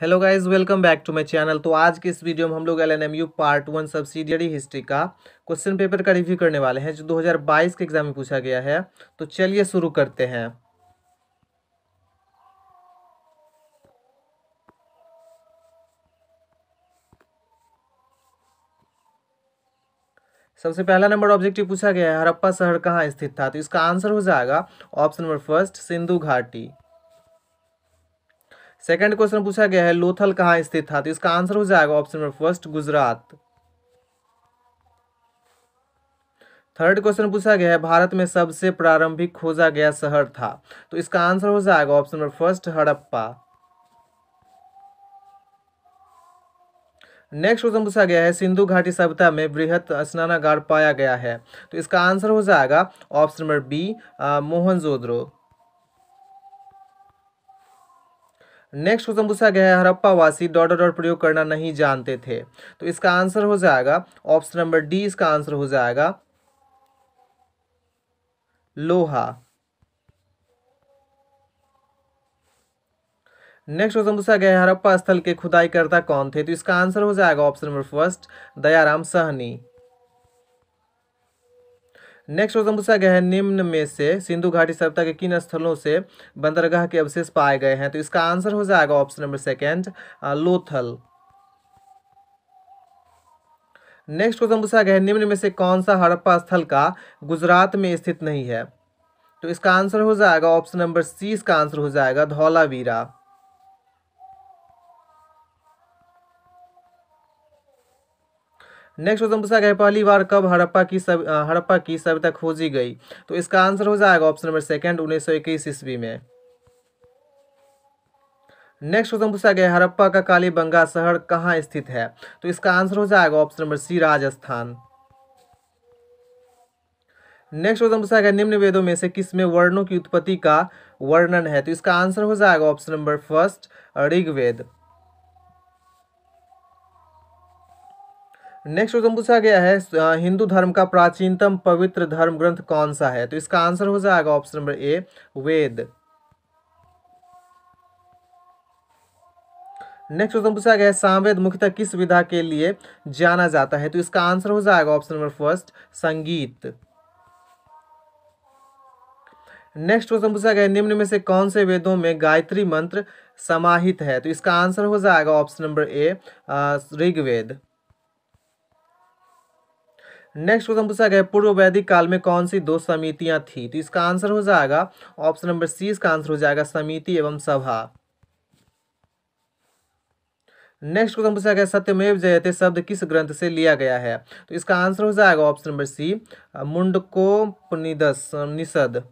hello guys welcome back to my channel तो आज के इस वीडियो में हम लोग L N M U part one subsidiary history का क्वेश्चन पेपर का रिव्यू करने वाले हैं जो 2022 के एग्जाम में पूछा गया है तो चलिए शुरू करते हैं सबसे पहला नंबर ऑब्जेक्टिव पूछा गया है हरप्पा शहर कहाँ स्थित था तो इसका आंसर हो जाएगा ऑप्शन नंबर फर्स्ट सिंधु घाटी सेकंड क्वेश्चन पूछा गया है लोथल कहाँ स्थित था तो इसका आंसर हो जाएगा option number first Gujarat third question पूछा गया है भारत में सबसे प्रारंभिक खोजा गया शहर था तो इसका आंसर हो जाएगा option number first Harappa next question पूछा गया है सिंधु घाटी सभ्यता में वृहत स्नानागार पाया गया है तो इसका आंसर हो जाएगा option number B Mohenjodaro next question पूछा गया है हरप्पा वासी डॉट डॉट प्रयोग करना नहीं जानते थे तो इसका आंसर हो जाएगा ऑप्शन नंबर डी इसका आंसर हो जाएगा लोहा नेक्स्ट क्वेश्चन पूछा गया है हरप्पा स्थल के खुदाईकर्ता कौन थे तो इसका आंसर हो जाएगा option number first Dayaram Sahni next question पूछा गया है निम्न में से सिंधु घाटी सभ्यता के किन स्थलों से बंदरगाह के अवशेष पाए गए हैं तो इसका आंसर हो जाएगा option number second Lothal next question पूछा गया है निम्न में से कौन सा हड़प्पा स्थल का गुजरात में स्थित नहीं है तो इसका आंसर हो जाएगा ऑप्शन नंबर सी इसका आंसर हो जाएगा धौलावीरा नेक्स्ट क्वेश्चन पूछा गया है पहली बार कब हड़प्पा की सब हड़प्पा की सभ्यता खोजी गई तो इसका आंसर हो जाएगा ऑप्शन नंबर सेकंड उन्नीस सौ इक्कीस ईस्वी में नेक्स्ट क्वेश्चन पूछा गया हड़प्पा का कालीबंगा शहर कहाँ स्थित है तो इसका आंसर हो जाएगा option number C Rajasthan next question पूछा गया निम्न वेदों में से किसमें वर्णों की उत्पत्ति का वर्णन है तो इसका आंसर हो जाएगा option number first Rigveda next question पूछा गया है हिंदू धर्म का प्राचीनतम पवित्र धर्म ग्रंथ कौन सा है तो इसका आंसर हो जाएगा option number A Veda next question पूछा गया है सामवेद मुख्यतः किस विधा के लिए जाना जाता है तो इसका आंसर हो जाएगा ऑप्शन नंबर फर्स्ट संगीत नेक्स्ट क्वेश्चन पूछा गया निम्न में से कौन से वेदों में गायत्री मंत्र समाहित है तो इसका आंसर हो जाएगा option number A Rigveda next question पूछा गया पूर्व वैदिक काल में कौन सी दो समितियां थी तो इसका आंसर हो जाएगा ऑप्शन नंबर सी इसका आंसर हो जाएगा समिति एवं सभा नेक्स्ट क्वेश्चन पूछा गया सत्यमेव जयते शब्द किस ग्रंथ से लिया गया है तो इसका आंसर हो जाएगा option number C Mundakopanishad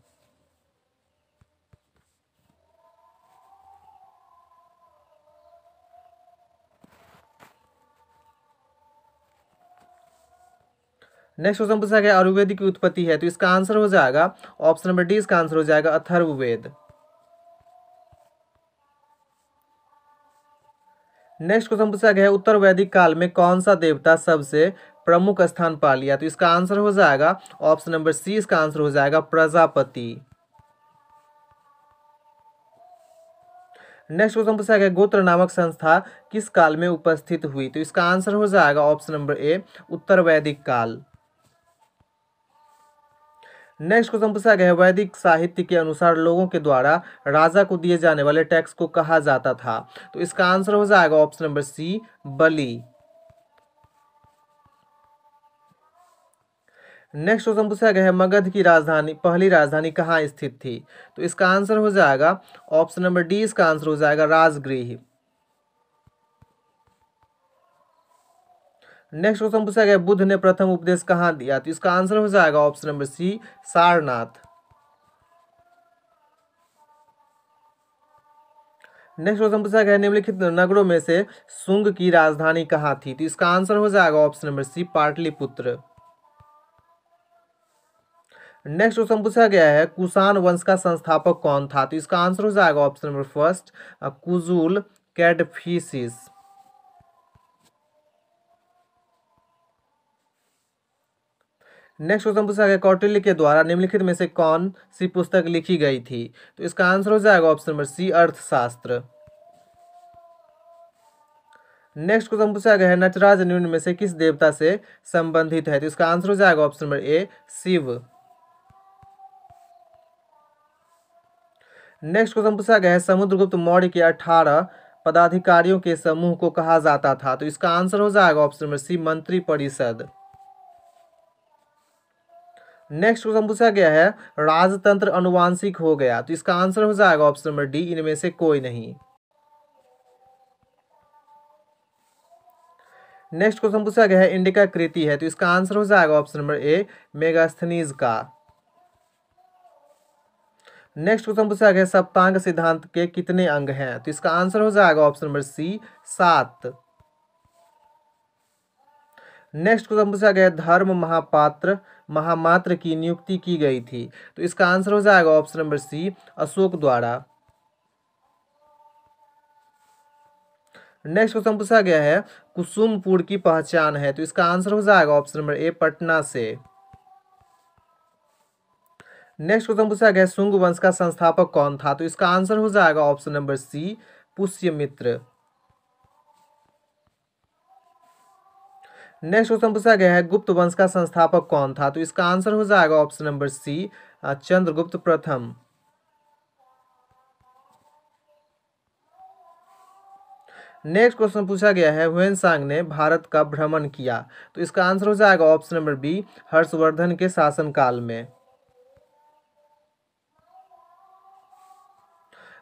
next question पूछा गया आयुर्वेद की उत्पत्ति है तो इसका आंसर हो जाएगा ऑप्शन नंबर डी इसका आंसर हो जाएगा अथर्ववेद नेक्स्ट क्वेश्चन पूछा गया उत्तर वैदिक काल में कौन सा देवता सबसे प्रमुख स्थान पा लिया तो इसका आंसर हो जाएगा ऑप्शन नंबर सी इसका आंसर हो जाएगा प्रजापति नेक्स्ट क्वेश्चन पूछा गया गोत्र नामक संस्था किस काल में उपस्थित हुई तो इसका आंसर हो जाएगा ऑप्शन नंबर ए उत्तर वैदिक काल नेक्स्ट क्वेश्चन पूछा गया है वैदिक साहित्य के अनुसार लोगों के द्वारा राजा को दिए जाने वाले टैक्स को कहा जाता था तो इसका आंसर हो जाएगा ऑप्शन नंबर सी बलि नेक्स्ट क्वेश्चन पूछा गया है मगध की राजधानी पहली राजधानी कहाँ स्थित थी तो इसका आंसर हो जाएगा ऑप्शन नंबर डी इसका आंसर हो जाएगा राजगृह नेक्स्ट क्वेश्चन पूछा गया बुद्ध ने प्रथम उपदेश कहाँ दिया तो इसका आंसर हो जाएगा option number C Sarnath next question पूछा गया निम्नलिखित नगरों में से सुंग की राजधानी कहाँ थी तो इसका आंसर हो जाएगा option number C Pataliputra next question पूछा गया है कुषाण वंश का संस्थापक कौन था तो इसका आंसर हो जाएगा option number first Kujula Kadphises next question पूछा गया कौटिल्य के द्वारा निम्नलिखित में से कौन सी पुस्तक लिखी गई थी तो इसका आंसर हो जाएगा ऑप्शन नंबर सी अर्थशास्त्र नेक्स्ट क्वेश्चन पूछा गया है नटराज निम्न में से किस देवता से संबंधित है तो इसका आंसर हो जाएगा option number A Shiva next question पूछा गया है समुद्रगुप्त मौर्य के अठारह पदाधिकारियों के समूह को कहा जाता था तो इसका आंसर हो जाएगा ऑप्शन नंबर सी मंत्री परिषद नेक्स्ट क्वेश्चन पूछा गया है राजतंत्र अनुवांशिक हो गया तो इसका आंसर हो जाएगा ऑप्शन नंबर डी इनमें से कोई नहीं नेक्स्ट क्वेश्चन पूछा गया है इंडिका कृति है तो इसका आंसर हो जाएगा ऑप्शन नंबर ए मेगास्थनीज का नेक्स्ट क्वेश्चन पूछा गया सप्तांग सिद्धांत के कितने अंग हैं तो इसका आंसर हो जाएगा ऑप्शन नंबर सी सात नेक्स्ट क्वेश्चन पूछा गया धर्म महापात्र महामात्र की नियुक्ति की गई थी तो इसका आंसर हो जाएगा ऑप्शन नंबर सी अशोक द्वारा नेक्स्ट क्वेश्चन पूछा गया है कुसुमपुर की पहचान है तो इसका आंसर हो जाएगा ऑप्शन नंबर ए पटना से नेक्स्ट क्वेश्चन पूछा गया है शुंग वंश का संस्थापक कौन था तो इसका आंसर हो जाएगा option number C Pushyamitra next question पूछा गया है गुप्त वंश का संस्थापक कौन था तो इसका आंसर हो जाएगा ऑप्शन नंबर सी चंद्रगुप्त प्रथम नेक्स्ट क्वेश्चन पूछा गया है हुएन सांग ने भारत का भ्रमण किया तो इसका आंसर हो जाएगा ऑप्शन नंबर बी हर्षवर्धन के शासनकाल में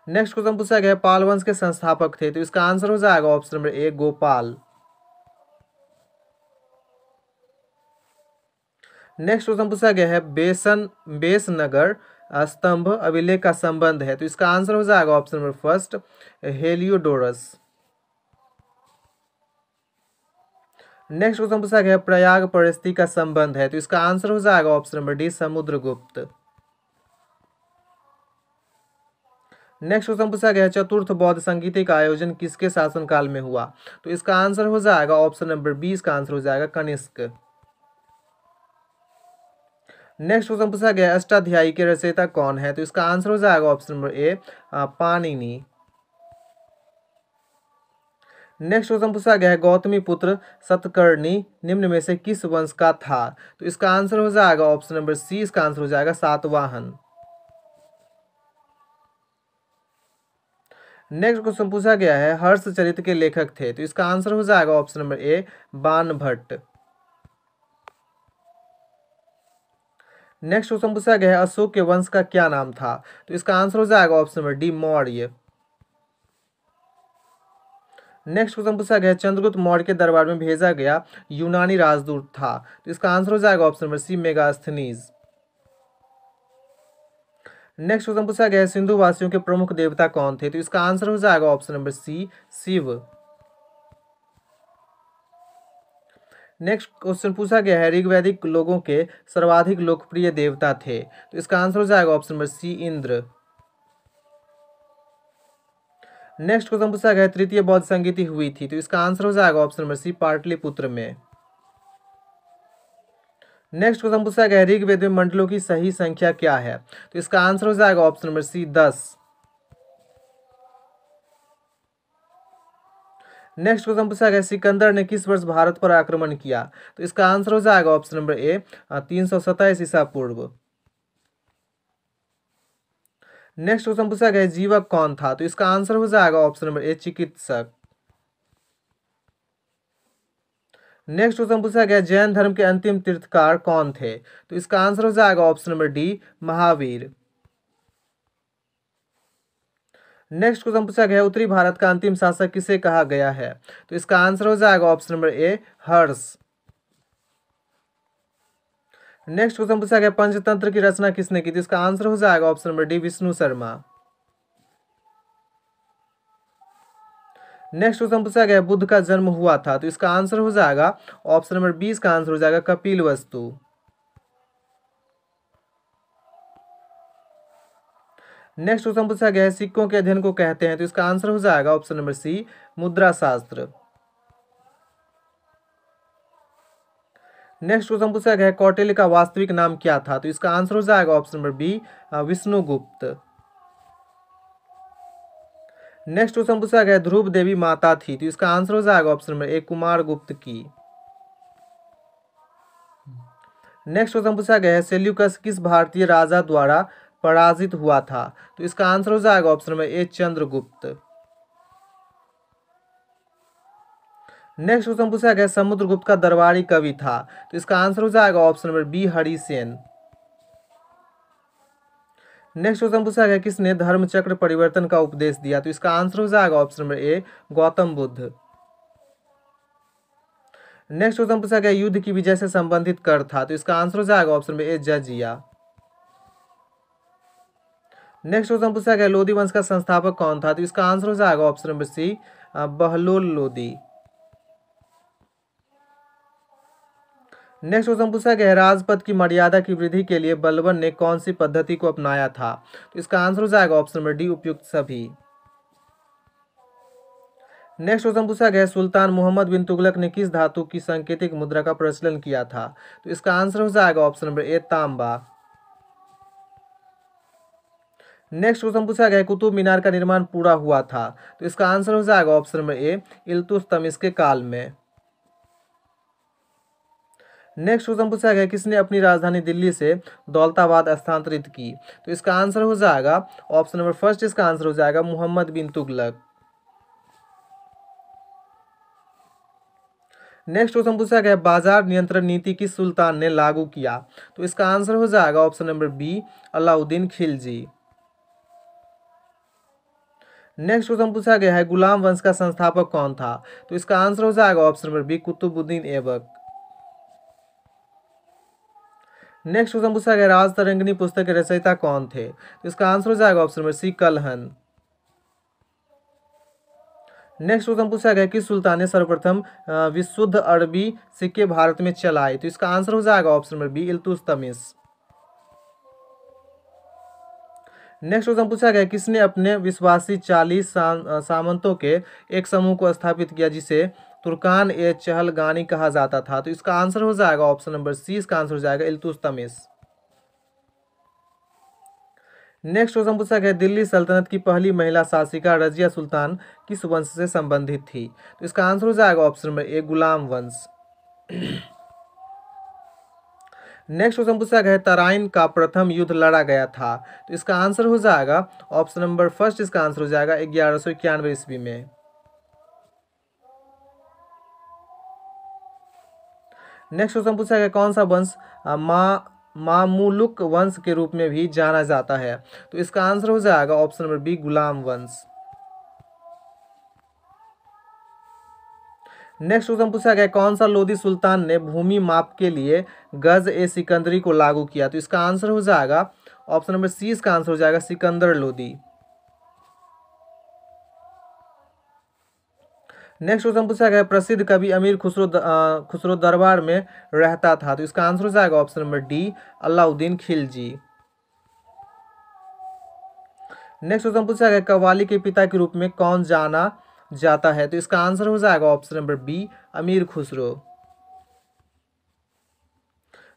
नेक्स्ट क्वेश्चन पूछा गया है पालवंश के संस्थापक थे तो इसका आंसर हो जाएगा option number A Gopal next question पूछा गया है बेसन बेस नगर स्तंभ अभिलेख का संबंध है तो इसका आंसर हो जाएगा option number first Heliodorus next question पूछा गया प्रयाग परिस्थिति का संबंध है तो इसका आंसर हो जाएगा option number D Samudragupta next question पूछा गया है चतुर्थ बौद्ध संगीति का आयोजन किसके शासनकाल में हुआ तो इसका आंसर हो जाएगा ऑप्शन नंबर बी इसका आंसर हो जाएगा कनिष्क नेक्स्ट क्वेश्चन पूछा गया अष्टाध्यायी के रचयिता कौन है तो इसका आंसर हो जाएगा option number A Panini next question पूछा गया है गौतमी पुत्र सतकर्णी निम्न में से किस वंश का था तो इसका आंसर हो जाएगा ऑप्शन नंबर सी इसका आंसर हो जाएगा सातवाहन नेक्स्ट क्वेश्चन पूछा गया है हर्ष चरित्र के लेखक थे तो इसका आंसर हो जाएगा ऑप्शन नंबर ए बान भट्ट नेक्स्ट क्वेश्चन पूछा गया है अशोक के वंश का क्या नाम था तो इसका आंसर हो जाएगा option number D Maurya next question पूछा गया चंद्रगुप्त मौर्य के दरबार में भेजा गया यूनानी राजदूत था तो इसका आंसर हो जाएगा option number C Megasthenes next question पूछा गया है सिंधु वासियों के प्रमुख देवता कौन थे तो इसका आंसर हो जाएगा option number C Shiva next question पूछा गया है ऋग्वैदिक लोगों के सर्वाधिक लोकप्रिय देवता थे तो इसका आंसर हो जाएगा option number C Indra next question पूछा गया तृतीय बौद्ध संगीति हुई थी तो इसका आंसर हो जाएगा ऑप्शन नंबर सी पाटलिपुत्र में नेक्स्ट क्वेश्चन पूछा गया ऋग्वेद में मंडलों की सही संख्या क्या है तो इसका आंसर हो जाएगा ऑप्शन नंबर सी दस नेक्स्ट क्वेश्चन पूछा गया सिकंदर ने किस वर्ष भारत पर आक्रमण किया तो इसका आंसर हो जाएगा ऑप्शन नंबर ए तीन सौ सत्ताईस ईसा पूर्व नेक्स्ट क्वेश्चन पूछा गया जीवक कौन था तो इसका आंसर हो जाएगा ऑप्शन नंबर ए चिकित्सक नेक्स्ट क्वेश्चन पूछा गया जैन धर्म के अंतिम तीर्थकार कौन थे तो इसका आंसर हो जाएगा option number D Mahavira next question पूछा गया है उत्तरी भारत का अंतिम शासक किसे कहा गया है तो इसका आंसर हो जाएगा option number A Harsha next question पूछा गया पंचतंत्र की रचना किसने की थी तो इसका आंसर हो जाएगा option number D Vishnu Sharma next question पूछा गया बुद्ध का जन्म हुआ था तो इसका आंसर हो जाएगा ऑप्शन नंबर बीस का आंसर हो जाएगा कपिल वस्तु नेक्स्ट क्वेश्चन पूछा गया है सिक्कों के अध्ययन को कहते हैं तो इसका आंसर हो जाएगा ऑप्शन नंबर सी मुद्रा शास्त्र नेक्स्ट क्वेश्चन पूछा गया है कौटिल्य का वास्तविक नाम क्या था तो इसका आंसर हो जाएगा option number B Vishnugupta next question पूछा गया ध्रुव देवी माता थी तो इसका आंसर हो जाएगा ऑप्शन नंबर ए कुमार गुप्त की नेक्स्ट क्वेश्चन पूछा गया है सेल्यूकस किस भारतीय राजा द्वारा पराजित हुआ था तो इसका आंसर हो जाएगा option number A Chandragupta next question पूछा गया समुद्रगुप्त का दरबारी कवि था तो इसका आंसर हो जाएगा option number B Harisena next question पूछा गया किसने धर्मचक्र परिवर्तन का उपदेश दिया तो इसका आंसर हो जाएगा option number A Gautam Buddha next question पूछा गया युद्ध की विजय से संबंधित कर था तो इसका आंसर हो जाएगा option number A jizya next question पूछा गया लोधी वंश का संस्थापक कौन था तो इसका आंसर हो जाएगा option number C Bahlul Lodi next question पूछा गया है राजपद की मर्यादा की वृद्धि के लिए बलवन ने कौन सी पद्धति को अपनाया था तो इसका आंसर हो जाएगा ऑप्शन नंबर डी उपयुक्त सभी नेक्स्ट क्वेश्चन पूछा गया सुल्तान मोहम्मद बिन तुगलक ने किस धातु की सांकेतिक मुद्रा का प्रचलन किया था तो इसका आंसर हो जाएगा ऑप्शन नंबर ए तांबा नेक्स्ट क्वेश्चन पूछा गया कुतुब मीनार का निर्माण पूरा हुआ था तो इसका आंसर हो जाएगा ऑप्शन नंबर ए इल्तुस के काल में नेक्स्ट क्वेश्चन पूछा गया किसने अपनी राजधानी दिल्ली से दौलताबाद स्थानांतरित की तो इसका आंसर हो जाएगा ऑप्शन नंबर फर्स्ट इसका आंसर हो जाएगा मोहम्मद बिन तुगलक नेक्स्ट क्वेश्चन पूछा गया बाजार नियंत्रण नीति किस सुल्तान ने लागू किया तो इसका आंसर हो जाएगा option number B Alauddin Khilji next question पूछा गया है गुलाम वंश का संस्थापक कौन था तो इसका आंसर हो जाएगा option number B Qutbuddin Aibak next question पूछा गया राज तरंगनी पुस्तक के रचयिता कौन थे तो इसका आंसर हो जाएगा option number C Kalhana next question पूछा गया कि सुल्तान ने सर्वप्रथम विशुद्ध अरबी सिक्के भारत में चलाए तो इसका आंसर हो जाएगा option number B Iltutmish next question पूछा गया किसने अपने विश्वासी चालीस सामंतों के एक समूह को स्थापित किया जिसे तुर्कान ए चहल गानी कहा जाता था तो इसका आंसर हो जाएगा ऑप्शन नंबर सी इसका आंसर हो जाएगा इल्तुस तमिस नेक्स्ट क्वेश्चन पूछा गया दिल्ली सल्तनत की पहली महिला शासिका रजिया सुल्तान किस वंश से संबंधित थी तो इसका आंसर हो जाएगा ऑप्शन नंबर ए गुलाम वंश नेक्स्ट क्वेश्चन पूछा गया है तराइन का प्रथम युद्ध लड़ा गया था तो इसका आंसर हो जाएगा ऑप्शन नंबर फर्स्ट इसका आंसर हो जाएगा ग्यारह सौ इक्यानवे ईस्वी में नेक्स्ट क्वेश्चन पूछा गया कौन सा वंश मा मामूलुक वंश के रूप में भी जाना जाता है तो इसका आंसर हो जाएगा ऑप्शन नंबर बी गुलाम वंश नेक्स्ट क्वेश्चन पूछा गया कौन सा लोधी सुल्तान ने भूमि माप के लिए गज ए सिकंदरी को लागू किया तो इसका आंसर हो जाएगा ऑप्शन नंबर सी इसका आंसर हो जाएगा सिकंदर लोधी नेक्स्ट क्वेश्चन पूछा गया प्रसिद्ध कवि अमीर खुसरो खुसरो दरबार में रहता था तो इसका आंसर हो जाएगा option number D Alauddin Khilji next question पूछा गया कवाली के पिता के रूप में कौन जाना जाता है तो इसका आंसर हो जाएगा ऑप्शन नंबर बी अमीर खुसरो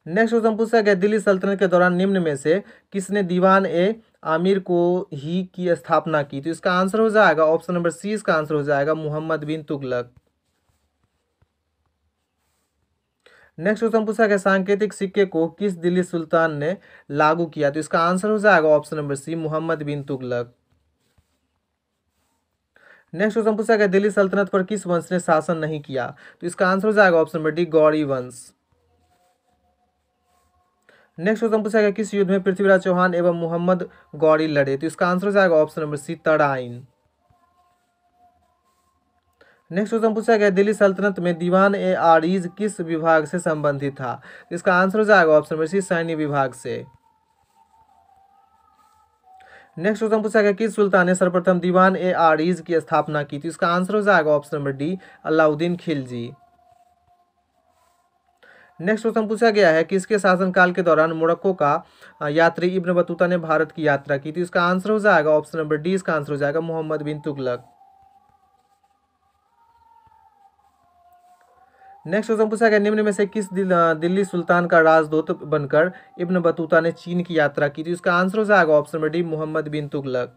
नेक्स्ट क्वेश्चन पूछा गया दिल्ली सल्तनत के दौरान निम्न में से किसने दीवान ए आमिर को ही की स्थापना की तो इसका आंसर हो जाएगा ऑप्शन नंबर सी इसका आंसर हो जाएगा मोहम्मद बिन तुगलक नेक्स्ट क्वेश्चन पूछा गया सांकेतिक सिक्के को किस दिल्ली सुल्तान ने लागू किया तो इसका आंसर हो जाएगा option number C Mohammad bin Tughlaq next question पूछा गया दिल्ली सल्तनत पर किस वंश ने शासन नहीं किया तो इसका आंसर हो जाएगा ऑप्शन नंबर डी गौरी वंश नेक्स्ट क्वेश्चन पूछा गया किस युद्ध में पृथ्वीराज चौहान एवं मोहम्मद गौरी लड़े तो इसका आंसर हो जाएगा option number C Tarain next question पूछा गया दिल्ली सल्तनत में दीवान ए आरिज किस विभाग से संबंधित था इसका आंसर हो जाएगा ऑप्शन नंबर सी सैन्य विभाग से नेक्स्ट क्वेश्चन पूछा गया किस सुल्तान ने सर्वप्रथम दीवान ए आरिज की स्थापना की थी इसका आंसर हो जाएगा option number D Alauddin Khilji next question पूछा गया है कि इसके शासनकाल के दौरान मोरक्को का यात्री इब्न बतूता ने भारत की यात्रा की थी इसका आंसर हो जाएगा ऑप्शन नंबर डी इसका आंसर हो जाएगा मोहम्मद बिन तुगलक नेक्स्ट क्वेश्चन पूछा गया निम्न में से किस दिल, दिल्ली सुल्तान का राजदूत बनकर इब्न बतूता ने चीन की यात्रा की थी उसका आंसर हो जाएगा option number D Mohammad bin Tughlaq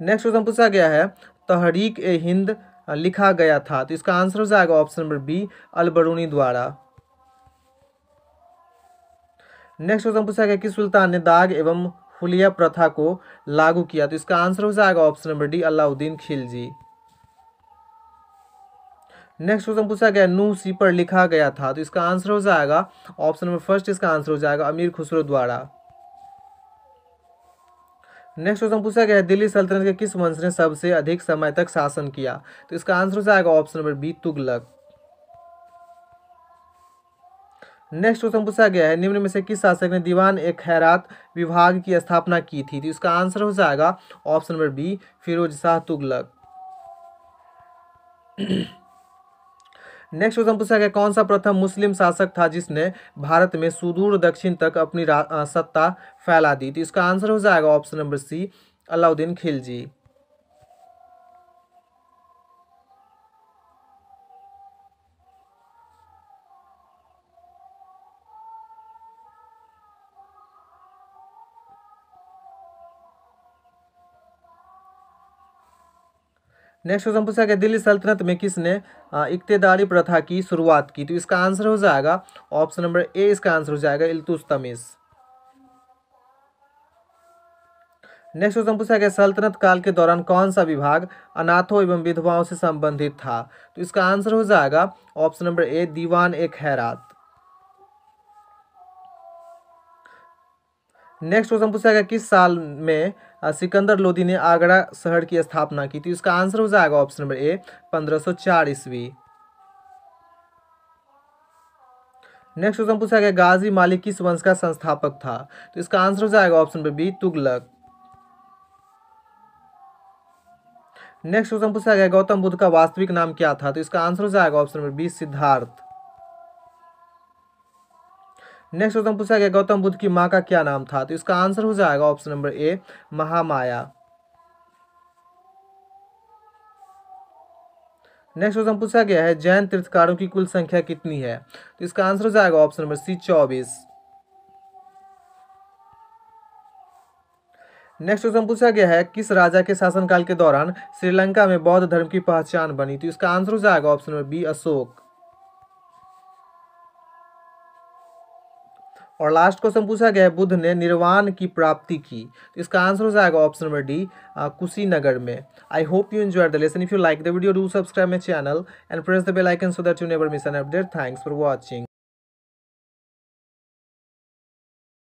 next question पूछा गया है तहरीक ए हिंद लिखा गया था तो इसका आंसर हो जाएगा ऑप्शन नंबर बी अलबरूनी द्वारा नेक्स्ट क्वेश्चन पूछा गया कि सुल्तान ने दाग एवं हुलिया प्रथा को लागू किया तो इसका आंसर हो जाएगा option number D Alauddin Khilji next question पूछा गया नू सी पर लिखा गया था तो इसका आंसर हो जाएगा ऑप्शन नंबर फर्स्ट इसका आंसर हो जाएगा अमीर खुसरो द्वारा नेक्स्ट क्वेश्चन पूछा गया दिल्ली सल्तनत के किस वंश ने सबसे अधिक समय तक शासन किया तो इसका आंसर हो जाएगा option number B Tughlaq next question पूछा गया है निम्न में से किस शासक ने दीवान ए खैरात विभाग की स्थापना की थी तो इसका आंसर हो जाएगा option number B Firoz Shah Tughlaq next question पूछा गया कौन सा प्रथम मुस्लिम शासक था जिसने भारत में सुदूर दक्षिण तक अपनी सत्ता फैला दी तो इसका आंसर हो जाएगा option number C Alauddin Khilji next question पूछा गया दिल्ली सल्तनत में किसने इकतेदारी प्रथा की शुरुआत की तो इसका आंसर हो जाएगा ऑप्शन नंबर ए इसका आंसर हो जाएगा इल्तुस तमीज़ नेक्स्ट क्वेश्चन पूछा गया सल्तनत काल के दौरान कौन सा विभाग अनाथों एवं विधवाओं से संबंधित था तो इसका आंसर हो जाएगा ऑप्शन नंबर ए दीवान ए खैरात नेक्स्ट क्वेश्चन पूछा गया किस साल में सिकंदर लोदी ने आगरा शहर की स्थापना की थी इसका आंसर हो जाएगा ऑप्शन नंबर ए 1504 ईस्वी नेक्स्ट क्वेश्चन पूछा गया गाजी मालिक किस वंश का संस्थापक था तो इसका आंसर हो जाएगा option number B Tughlaq next question पूछा गया गौतम बुद्ध का वास्तविक नाम क्या था तो इसका आंसर हो जाएगा option number B Siddhartha next question पूछा गया गौतम बुद्ध की माँ का क्या नाम था तो इसका आंसर हो जाएगा option number A Mahamaya next question पूछा गया है जैन तीर्थकारों की कुल संख्या कितनी है तो इसका आंसर हो जाएगा ऑप्शन नंबर सी चौबीस नेक्स्ट क्वेश्चन पूछा गया है किस राजा के शासनकाल के दौरान श्रीलंका में बौद्ध धर्म की पहचान बनी तो इसका आंसर हो जाएगा ऑप्शन नंबर बी अशोक और लास्ट क्वेश्चन पूछा गया है बुद्ध ने निर्वाण की प्राप्ति की तो इसका आंसर हो जाएगा ऑप्शन नंबर डी कुशीनगर में I hope you enjoy the lesson if you like the video do subscribe my channel and press the bell icon so that you never miss an update thanks for watching